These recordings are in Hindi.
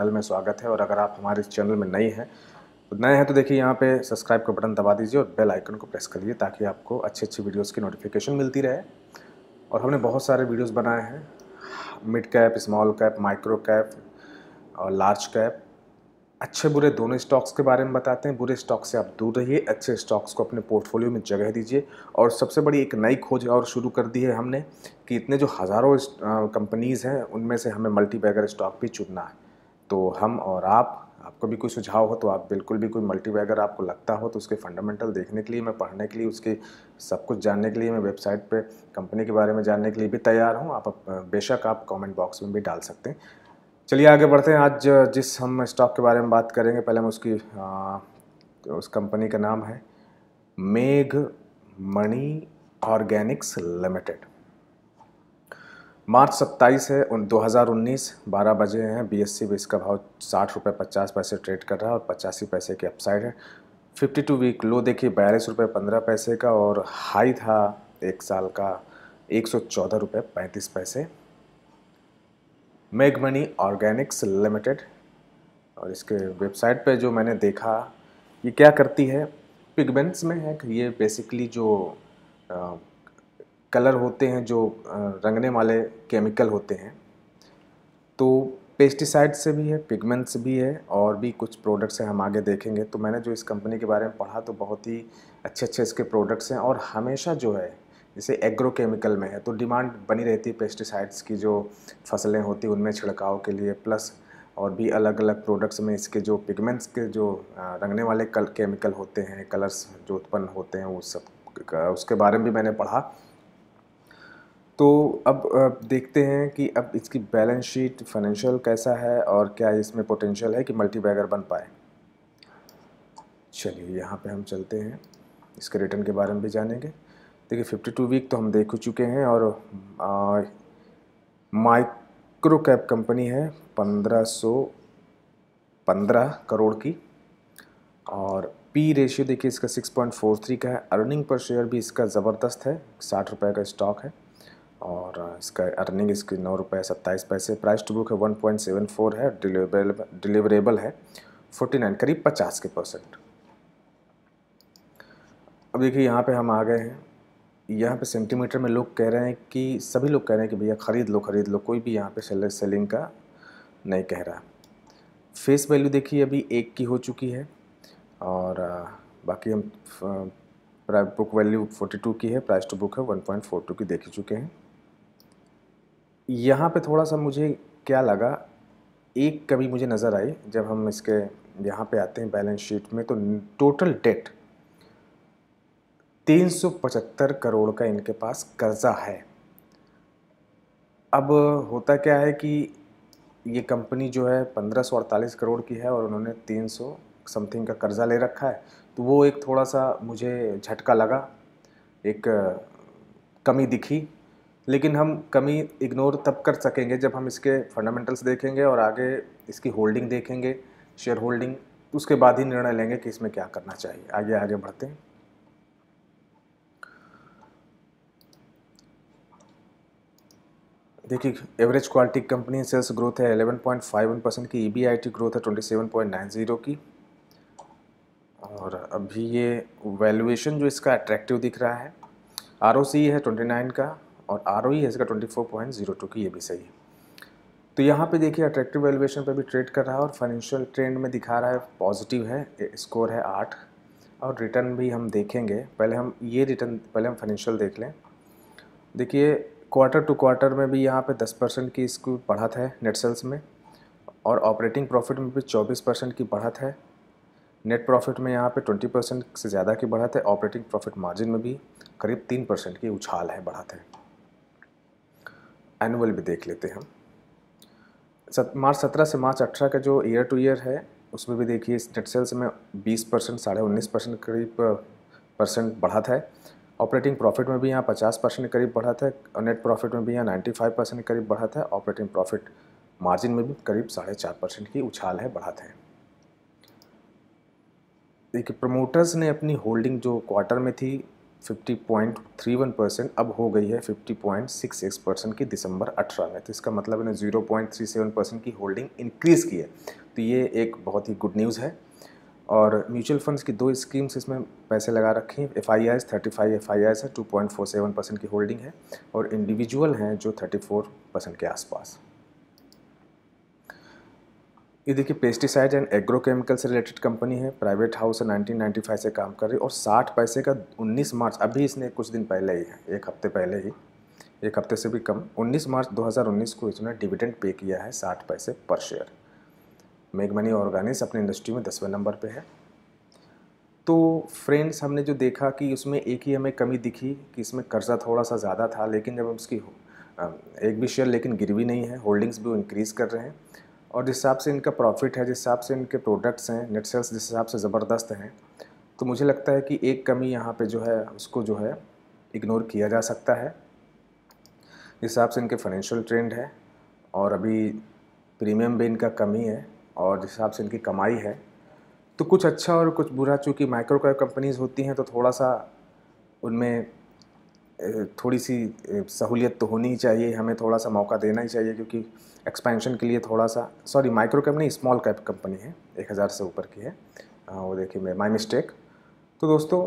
चैनल में स्वागत है और अगर आप हमारे इस चैनल में नए हैं तो नए हैं तो देखिए यहाँ पे सब्सक्राइब का बटन दबा दीजिए और बेल आइकन को प्रेस करिए ताकि आपको अच्छे अच्छी वीडियोस की नोटिफिकेशन मिलती रहे और हमने बहुत सारे वीडियोस बनाए हैं mid cap small cap micro cap और लार्ज कैप अच्छे बुरे दोनों स्टॉक्स के बारे में बताते हैं बुरे स्टॉक से आप दूर रहिए अच्छे स्टॉक्स को अपने पोर्टफोलियो में जगह दीजिए और सबसे बड़ी एक नई खोज और शुरू कर दी है हमने कि इतने जो हज़ारों कंपनीज़ हैं उनमें से हमें मल्टी स्टॉक भी चुनना है तो हम और आप आपको भी कोई सुझाव हो तो आप बिल्कुल भी कोई मल्टी अगर आपको लगता हो तो उसके फंडामेंटल देखने के लिए मैं पढ़ने के लिए उसके सब कुछ जानने के लिए मैं वेबसाइट पे कंपनी के बारे में जानने के लिए भी तैयार हूँ आप बेशक आप कमेंट बॉक्स में भी डाल सकते हैं चलिए आगे बढ़ते हैं आज जिस हम स्टॉक के बारे में बात करेंगे पहले हम उसकी आ, उस कंपनी का नाम है मेघ मणि ऑर्गेनिक्स लिमिटेड मार्च 27 है उन 2019 12 बजे हैं बी सी भी इसका भाव साठ रुपये पचास पैसे ट्रेड कर रहा है और पचासी पैसे की अपसाइड है 52 वीक लो देखिए बयालीस रुपये पंद्रह पैसे का और हाई था एक साल का एक सौ चौदह रुपये पैंतीस पैसे मेग ऑर्गेनिक्स लिमिटेड और इसके वेबसाइट पे जो मैंने देखा ये क्या करती है पिगमेंट्स में है कि ये बेसिकली जो कलर होते हैं जो रंगने वाले केमिकल होते हैं तो पेस्टिसाइड से भी है पिगमेंट्स भी है और भी कुछ प्रोडक्ट्स हैं हम आगे देखेंगे तो मैंने जो इस कंपनी के बारे में पढ़ा तो बहुत ही अच्छे अच्छे इसके प्रोडक्ट्स हैं और हमेशा जो है जैसे एग्रोकेमिकल में है तो डिमांड बनी रहती है पेस्टिसाइड्स की जो फसलें होती उनमें छिड़काव के लिए प्लस और भी अलग अलग प्रोडक्ट्स में इसके जो पिगमेंट्स के जो रंगने वाले कल केमिकल होते हैं कलर्स जो उत्पन्न होते हैं वो सब उसके बारे में भी मैंने पढ़ा तो अब देखते हैं कि अब इसकी बैलेंस शीट फाइनेंशियल कैसा है और क्या इसमें पोटेंशियल है कि मल्टी बैगर बन पाए चलिए यहाँ पे हम चलते हैं इसके रिटर्न के बारे में भी जानेंगे देखिए फिफ्टी टू वीक तो हम देख चुके हैं और माइक्रो कैप कंपनी है पंद्रह पंद्रह करोड़ की और पी रेशियो देखिए इसका सिक्स पॉइंट फोर थ्री का है अर्निंग पर शेयर भी इसका ज़बरदस्त है साठ रुपये का स्टॉक है और इसका अर्निंग इसकी नौ रुपये सत्ताईस पैसे प्राइस टू बुक है वन पॉइंट सेवन फोर है डिलीवरेबल डिलीवरेबल है फोर्टी नाइन करीब पचास के परसेंट अब देखिए यहाँ पे हम आ गए हैं यहाँ पे सेंटीमीटर में लोग कह रहे हैं कि सभी लोग कह रहे हैं कि भैया ख़रीद लो ख़रीद लो कोई भी यहाँ पे सेलर सेलिंग का नहीं कह रहा फेस वैल्यू देखिए अभी एक की हो चुकी है और बाकी हम बुक वैल्यू 42 की है प्राइस टू बुक है 1.42 की देख चुके हैं यहाँ पे थोड़ा सा मुझे क्या लगा एक कभी मुझे नज़र आई जब हम इसके यहाँ पे आते हैं बैलेंस शीट में तो टोटल डेट 375 करोड़ का इनके पास कर्ज़ा है अब होता क्या है कि ये कंपनी जो है पंद्रह सौ अड़तालीस करोड़ की है और उन्होंने तीन सौ समथिंग का कर्ज़ा ले रखा है तो वो एक थोड़ा सा मुझे झटका लगा एक कमी दिखी लेकिन हम कमी इग्नोर तब कर सकेंगे जब हम इसके फंडामेंटल्स देखेंगे और आगे इसकी होल्डिंग देखेंगे शेयर होल्डिंग उसके बाद ही निर्णय लेंगे कि इसमें क्या करना चाहिए आगे आगे बढ़ते हैं देखिए average quality company sales growth है 11.51 परसेंट की ई e ग्रोथ है 27.90 की और अभी ये वैल्यूएशन जो इसका अट्रैक्टिव दिख रहा है आर है 29 का और आर है इसका ट्वेंटी टू की ये भी सही है तो यहाँ पे देखिए अट्रैक्टिव वैल्यूएशन पे भी ट्रेड कर रहा है और फाइनेंशियल ट्रेंड में दिखा रहा है पॉजिटिव है स्कोर है आठ और रिटर्न भी हम देखेंगे पहले हम ये रिटर्न पहले हम फाइनेंशियल देख लें देखिए क्वार्टर टू क्वार्टर में भी यहाँ पे दस परसेंट की इसको बढ़त है नेट सेल्स में और ऑपरेटिंग प्रॉफिट में भी चौबीस परसेंट की बढ़त है नेट प्रॉफिट में यहाँ पे ट्वेंटी परसेंट से ज़्यादा की बढ़त है ऑपरेटिंग प्रॉफिट मार्जिन में भी करीब तीन परसेंट की उछाल है बढ़त है एनुअल भी देख लेते हैं हम सत, मार्च सत्रह से मार्च अठारह का जो ईयर टू ईयर है उसमें भी देखिए नेट सेल्स में बीस परसेंट साढ़े उन्नीस परसेंट करीब परसेंट बढ़ा था ऑपरेटिंग प्रॉफिट में भी यहाँ पचास परसेंट करीब बढ़ा था और नेट प्रॉफिट में भी यहाँ नाइन्टी फाइव परसेंट करीब बढ़ा था ऑपरेटिंग प्रॉफिट मार्जिन में भी करीब साढ़े चार परसेंट की उछाल है बढ़ाते हैं देखिए प्रमोटर्स ने अपनी होल्डिंग जो क्वार्टर में थी 50.31 परसेंट अब हो गई है 50.66 परसेंट की दिसंबर 18 में तो इसका मतलब इन्हें 0.37 परसेंट की होल्डिंग इंक्रीज़ की है तो ये एक बहुत ही गुड न्यूज़ है और म्यूचुअल फंड्स की दो स्कीम्स इसमें पैसे लगा रखी हैं F I Is thirty five F I Is है two point four seven percent की होल्डिंग है और इंडिविजुअल हैं जो थर्टी फोर परसेंट के आसपास ये देखिए पेस्टिसाइड एंड एग्रोकेमिकल से रिलेटेड कंपनी है प्राइवेट हाउस है 1995 से काम कर रही है और 60 पैसे का 19 मार्च अभी इसने कुछ दिन पहले ही है एक हफ्ते पहले ही एक हफ्ते से भी कम 19 मार्च 2019 को इसने डिविडेंड पे किया है 60 पैसे पर शेयर मेघमनी ऑर्गेनिक्स अपनी इंडस्ट्री में दसवें नंबर पर है तो फ्रेंड्स हमने जो देखा कि उसमें एक ही हमें कमी दिखी कि इसमें कर्जा थोड़ा सा ज़्यादा था लेकिन जब हम उसकी एक भी शेयर लेकिन गिरवी नहीं है होल्डिंग्स भी इंक्रीज़ कर रहे हैं और जिस हिसाब से इनका प्रॉफिट है जिस हिसाब से इनके प्रोडक्ट्स हैं नेट सेल्स जिस हिसाब से ज़बरदस्त हैं तो मुझे लगता है कि एक कमी यहाँ पे जो है उसको जो है इग्नोर किया जा सकता है जिस हिसाब से इनके फाइनेंशियल ट्रेंड है और अभी प्रीमियम भी इनका कमी है और जिस हिसाब से इनकी कमाई है तो कुछ अच्छा और कुछ बुरा चूँकि माइक्रोक्राइव कंपनीज़ होती हैं तो थोड़ा सा उनमें थोड़ी सी सहूलियत तो होनी ही चाहिए हमें थोड़ा सा मौका देना ही चाहिए क्योंकि एक्सपेंशन के लिए थोड़ा सा सॉरी माइक्रो कैप नहीं स्मॉल कैप कंपनी है एक हज़ार से ऊपर की है वो देखिए मैं माई मिस्टेक तो दोस्तों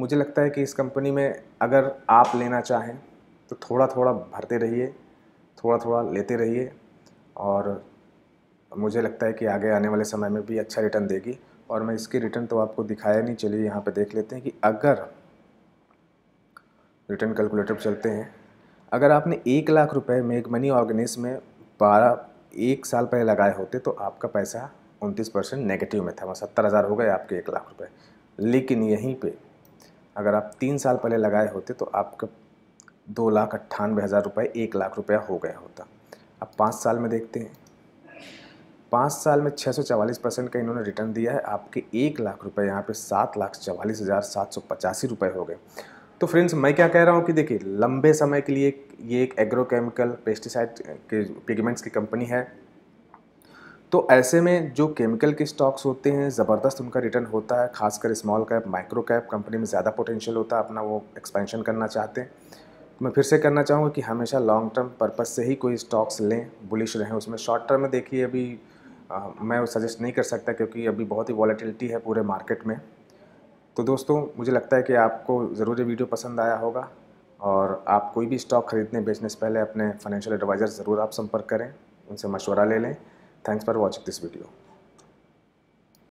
मुझे लगता है कि इस कंपनी में अगर आप लेना चाहें तो थोड़ा थोड़ा भरते रहिए थोड़ा थोड़ा लेते रहिए और मुझे लगता है कि आगे आने वाले समय में भी अच्छा रिटर्न देगी और मैं इसके रिटर्न तो आपको दिखाया नहीं चलिए यहाँ पे देख लेते हैं कि अगर रिटर्न कैलकुलेटर पर चलते हैं अगर आपने एक लाख रुपए मेक मनी ऑर्गेनिज में बारह एक साल पहले लगाए होते तो आपका पैसा उनतीस परसेंट नेगेटिव में था वहाँ मतलब सत्तर हज़ार हो गए आपके एक लाख रुपए लेकिन यहीं पे अगर आप तीन साल पहले लगाए होते तो आपका दो लाख अट्ठानवे हज़ार रुपये एक लाख रुपया हो गया होता अब पाँच साल में देखते हैं पाँच साल में छः सौ चवालीस परसेंट का इन्होंने रिटर्न दिया है आपके एक लाख रुपये यहाँ पे सात लाख चवालीस हज़ार सात सौ पचासी रुपये हो गए तो फ्रेंड्स मैं क्या कह रहा हूँ कि देखिए लंबे समय के लिए ये एक एग्रोकेमिकल पेस्टिसाइड के पिगमेंट्स की कंपनी है तो ऐसे में जो केमिकल के स्टॉक्स होते हैं ज़बरदस्त उनका रिटर्न होता है खासकर small cap micro cap company में ज़्यादा पोटेंशियल होता है अपना वो एक्सपेंशन करना चाहते हैं मैं फिर से करना चाहूँगा कि हमेशा लॉन्ग टर्म पर्पज़ से ही कोई स्टॉक्स लें बुलिश रहें उसमें शॉर्ट टर्म में देखिए अभी आ, मैं सजेस्ट नहीं कर सकता क्योंकि अभी बहुत ही वॉलीटिलिटी है पूरे मार्केट में तो दोस्तों मुझे लगता है कि आपको ज़रूर ये वीडियो पसंद आया होगा और आप कोई भी स्टॉक खरीदने बेचने से पहले अपने फाइनेंशियल एडवाइज़र ज़रूर आप संपर्क करें उनसे मशवरा ले लें thanks for watching this video